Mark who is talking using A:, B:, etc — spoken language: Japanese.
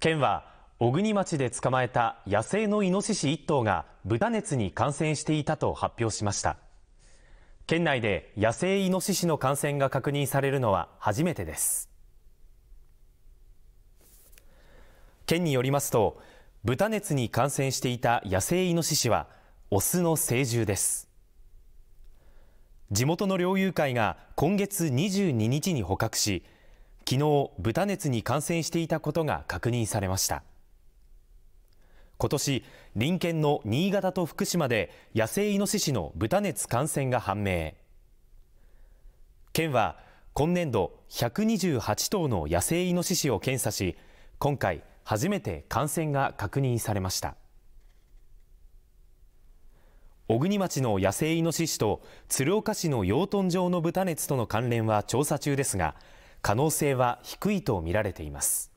A: 県は小国町で捕まえた野生のイノシシ1頭が豚熱に感染していたと発表しました県内で野生イノシシの感染が確認されるのは初めてです県によりますと豚熱に感染していた野生イノシシはオスの成獣です地元の猟友会が今月22日に捕獲し昨日豚熱に感染していたことが確認されました今年隣県の新潟と福島で野生イノシシの豚熱感染が判明県は今年度128頭の野生イノシシを検査し今回初めて感染が確認されました小国町の野生イノシシと鶴岡市の養豚場の豚熱との関連は調査中ですが可能性は低いとみられています